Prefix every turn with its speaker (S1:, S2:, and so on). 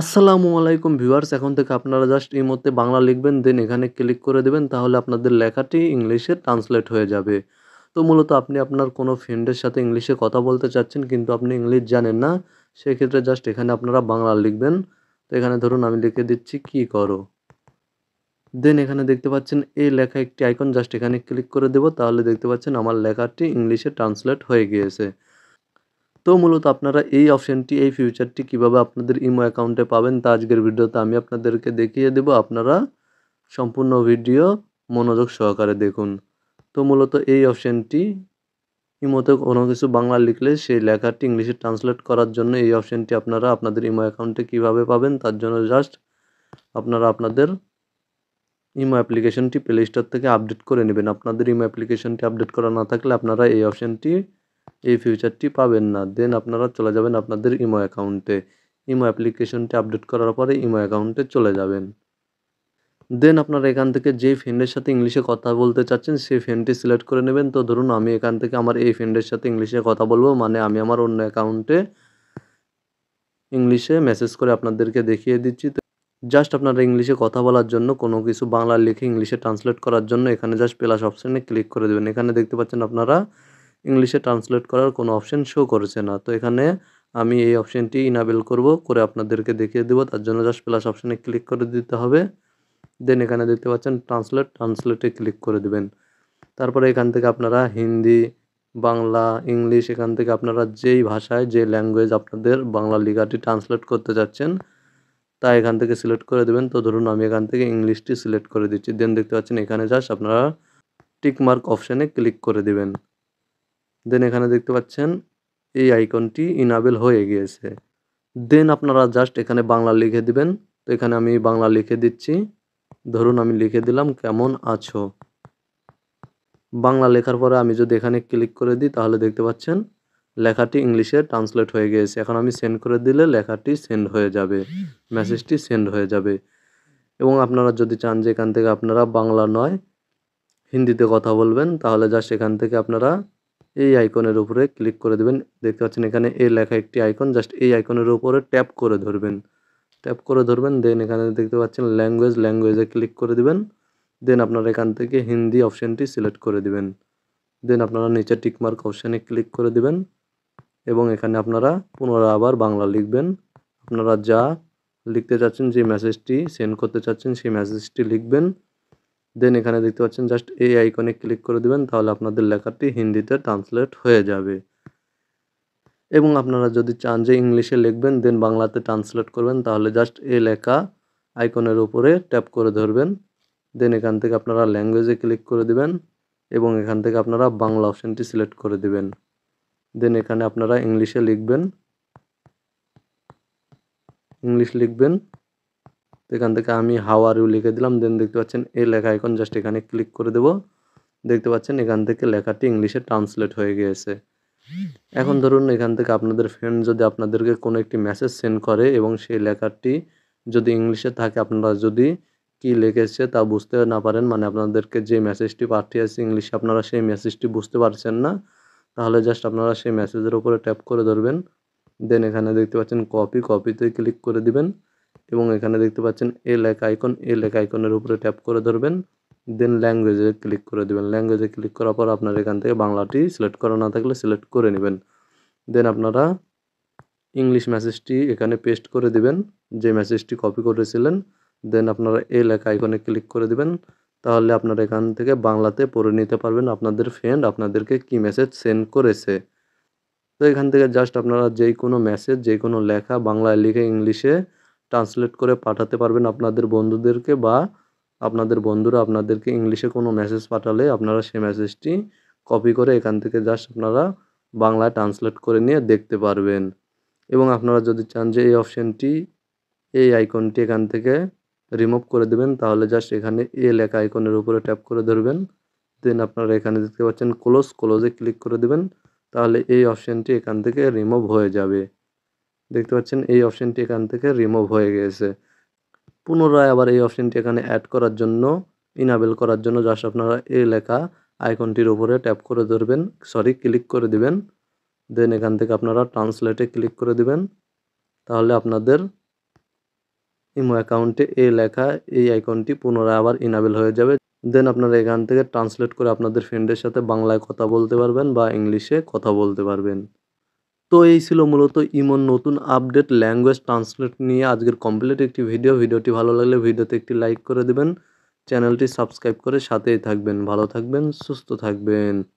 S1: আসসালামু আলাইকুম ভিউয়ার্স এখন থেকে আপনারা জাস্ট এই মধ্যে বাংলা লিখবেন দেন এখানে ক্লিক করে দেবেন তাহলে আপনাদের লেখাটি ইংলিশে ট্রান্সলেট হয়ে যাবে তো মূলত আপনি আপনার কোনো ফ্রেন্ডের সাথে ইংলিশে কথা বলতে চাচ্ছেন কিন্তু আপনি ইংলিশ জানেন না সেক্ষেত্রে জাস্ট এখানে আপনারা বাংলা লিখবেন তো এখানে ধরুন আমি লিখে দিচ্ছি কি করো দেন এখানে দেখতে পাচ্ছেন এই লেখা একটি আইকন জাস্ট এখানে ক্লিক করে দেব তাহলে দেখতে পাচ্ছেন আমার লেখাটি ইংলিশে ট্রান্সলেট হয়ে গিয়েছে তো মূলত আপনারা এই অপশানটি এই ফিউচারটি কিভাবে আপনাদের ইমো অ্যাকাউন্টে পাবেন তা আজকের ভিডিওতে আমি আপনাদেরকে দেখিয়ে দেব আপনারা সম্পূর্ণ ভিডিও মনোযোগ সহকারে দেখুন তো মূলত এই অপশানটি ইমোতে কোনো কিছু বাংলা লিখলে সেই লেখাটি ইংলিশে ট্রান্সলেট করার জন্য এই অপশানটি আপনারা আপনাদের ইমো অ্যাকাউন্টে কিভাবে পাবেন তার জন্য জাস্ট আপনারা আপনাদের ইমো অ্যাপ্লিকেশনটি প্লে স্টোর থেকে আপডেট করে নেবেন আপনাদের ইমো অ্যাপ্লিকেশনটি আপডেট করা না থাকলে আপনারা এই অপশানটি এই ফিউচারটি পাবেন না দেন আপনারা চলে যাবেন আপনাদের ইমো অ্যাকাউন্টে ইমো অ্যাপ্লিকেশনটি আপডেট করার পরে ইমো অ্যাকাউন্টে চলে যাবেন দেন আপনারা এখান থেকে যে ফ্রেন্ডের সাথে ইংলিশে কথা বলতে চাচ্ছেন সেই ফ্রেন্ডটি সিলেক্ট করে নেবেন তো ধরুন আমি এখান থেকে আমার এই ফ্রেন্ডের সাথে ইংলিশে কথা বলবো মানে আমি আমার অন্য অ্যাকাউন্টে ইংলিশে মেসেজ করে আপনাদেরকে দেখিয়ে দিচ্ছি জাস্ট আপনারা ইংলিশে কথা বলার জন্য কোনো কিছু বাংলা লিখে ইংলিশে ট্রান্সলেট করার জন্য এখানে জাস্ট প্লাস অপশানে ক্লিক করে দেবেন এখানে দেখতে পাচ্ছেন আপনারা ইংলিশে ট্রান্সলেট করার কোনো অপশান শো করেছে না তো এখানে আমি এই অপশানটি ইনাবেল করব করে আপনাদেরকে দেখিয়ে দেবো তার জন্য জাস্ট প্লাস অপশানে ক্লিক করে দিতে হবে দেন এখানে দেখতে পাচ্ছেন ট্রান্সলেট ট্রান্সলেটে ক্লিক করে দেবেন তারপরে এখান থেকে আপনারা হিন্দি বাংলা ইংলিশ এখান থেকে আপনারা যেই ভাষায় যে ল্যাঙ্গুয়েজ আপনাদের বাংলা লিগাটি ট্রান্সলেট করতে চাচ্ছেন তা এখান থেকে সিলেক্ট করে দেবেন তো ধরুন আমি এখান থেকে ইংলিশটি সিলেক্ট করে দিচ্ছি দেন দেখতে পাচ্ছেন এখানে জাস্ট আপনারা টিক মার্ক অপশানে ক্লিক করে দেবেন দেন এখানে দেখতে পাচ্ছেন এই আইকনটি ইনাবেল হয়ে গিয়েছে দেন আপনারা জাস্ট এখানে বাংলা লিখে দিবেন তো এখানে আমি বাংলা লিখে দিচ্ছি ধরুন আমি লিখে দিলাম কেমন আছো বাংলা লেখার পরে আমি যদি এখানে ক্লিক করে দিই তাহলে দেখতে পাচ্ছেন লেখাটি ইংলিশে ট্রান্সলেট হয়ে গিয়েছে এখন আমি সেন্ড করে দিলে লেখাটি সেন্ড হয়ে যাবে মেসেজটি সেন্ড হয়ে যাবে এবং আপনারা যদি চান যে এখান থেকে আপনারা বাংলা নয় হিন্দিতে কথা বলবেন তাহলে জাস্ট এখান থেকে আপনারা এই আইকনের উপরে ক্লিক করে দেবেন দেখতে পাচ্ছেন এখানে এ লেখা একটি আইকন জাস্ট এই আইকনের উপরে ট্যাপ করে ধরবেন ট্যাপ করে ধরবেন দেন এখানে দেখতে পাচ্ছেন ল্যাঙ্গুয়েজ ল্যাঙ্গুয়েজে ক্লিক করে দেবেন দেন আপনারা এখান থেকে হিন্দি অপশানটি সিলেক্ট করে দিবেন দেন আপনারা নিচে টিকমার্ক অপশানে ক্লিক করে দিবেন এবং এখানে আপনারা পুনরায় আবার বাংলা লিখবেন আপনারা যা লিখতে চাচ্ছেন যে মেসেজটি সেন্ড করতে চাচ্ছেন সেই মেসেজটি লিখবেন দেন এখানে দেখতে পাচ্ছেন জাস্ট এই আইকনে ক্লিক করে দেবেন তাহলে আপনাদের লেখাটি হিন্দিতে ট্রান্সলেট হয়ে যাবে এবং আপনারা যদি চান যে ইংলিশে লিখবেন দেন বাংলাতে ট্রান্সলেট করবেন তাহলে জাস্ট এই লেখা আইকনের উপরে ট্যাপ করে ধরবেন দেন এখান থেকে আপনারা ল্যাঙ্গুয়েজে ক্লিক করে দিবেন এবং এখান থেকে আপনারা বাংলা অপশানটি সিলেক্ট করে দিবেন দেন এখানে আপনারা ইংলিশে লিখবেন ইংলিশ লিখবেন তো এখান থেকে আমি ইউ লিখে দিলাম দেন দেখতে পাচ্ছেন এই লেখা এখন জাস্ট এখানে ক্লিক করে দেব দেখতে পাচ্ছেন এখান থেকে লেখাটি ইংলিশে ট্রান্সলেট হয়ে গিয়েছে এখন ধরুন এখান থেকে আপনাদের ফ্রেন্ড যদি আপনাদেরকে কোনো একটি মেসেজ সেন্ড করে এবং সেই লেখাটি যদি ইংলিশে থাকে আপনারা যদি কি লিখেছে তা বুঝতে না পারেন মানে আপনাদেরকে যে মেসেজটি পাঠিয়েছে ইংলিশে আপনারা সেই মেসেজটি বুঝতে পারছেন না তাহলে জাস্ট আপনারা সেই মেসেজের উপরে ট্যাপ করে ধরবেন দেন এখানে দেখতে পাচ্ছেন কপি কপিতে ক্লিক করে দিবেন এবং এখানে দেখতে পাচ্ছেন এ লেখা আইকন এ লেখা আইকনের উপরে ট্যাপ করে ধরবেন দেন ল্যাঙ্গুয়েজে ক্লিক করে দেবেন ল্যাঙ্গুয়েজে ক্লিক করার পর আপনার এখান থেকে বাংলাটি সিলেক্ট করা না থাকলে সিলেক্ট করে নেবেন দেন আপনারা ইংলিশ মেসেজটি এখানে পেস্ট করে দিবেন যে মেসেজটি কপি করেছিলেন দেন আপনারা এ লেখা আইকনে ক্লিক করে দিবেন তাহলে আপনারা এখান থেকে বাংলাতে পড়ে নিতে পারবেন আপনাদের ফ্রেন্ড আপনাদেরকে কি মেসেজ সেন্ড করেছে তো এখান থেকে জাস্ট আপনারা যে কোনো মেসেজ যে কোনো লেখা বাংলায় লিখে ইংলিশে ট্রান্সলেট করে পাঠাতে পারবেন আপনাদের বন্ধুদেরকে বা আপনাদের বন্ধুরা আপনাদেরকে ইংলিশে কোনো মেসেজ পাঠালে আপনারা সেই মেসেজটি কপি করে এখান থেকে জাস্ট আপনারা বাংলায় ট্রান্সলেট করে নিয়ে দেখতে পারবেন এবং আপনারা যদি চান যে এই অপশানটি এই আইকনটি এখান থেকে রিমুভ করে দেবেন তাহলে জাস্ট এখানে এ লেখা আইকনের উপরে ট্যাপ করে ধরবেন দেন আপনারা এখানে দেখতে পাচ্ছেন ক্লোজ ক্লোজে ক্লিক করে দেবেন তাহলে এই অপশানটি এখান থেকে রিমুভ হয়ে যাবে দেখতে পাচ্ছেন এই অপশানটি এখান থেকে রিমুভ হয়ে গিয়েছে পুনরায় আবার এই অপশানটি এখানে অ্যাড করার জন্য ইনাবেল করার জন্য জাস্ট আপনারা এই লেখা আইকনটির উপরে ট্যাপ করে ধরবেন সরি ক্লিক করে দিবেন দেন এখান থেকে আপনারা ট্রান্সলেটে ক্লিক করে দিবেন তাহলে আপনাদের ইমো অ্যাকাউন্টে এই লেখা এই আইকনটি পুনরায় আবার ইনাবেল হয়ে যাবে দেন আপনারা এখান থেকে ট্রান্সলেট করে আপনাদের ফ্রেন্ডের সাথে বাংলায় কথা বলতে পারবেন বা ইংলিশে কথা বলতে পারবেন তো এই ছিল মূলত ইমন নতুন আপডেট ল্যাঙ্গুয়েজ ট্রান্সলেট নিয়ে আজকের কমপ্লিট একটি ভিডিও ভিডিওটি ভালো লাগলে ভিডিওতে একটি লাইক করে দেবেন চ্যানেলটি সাবস্ক্রাইব করে সাথেই থাকবেন ভালো থাকবেন সুস্থ থাকবেন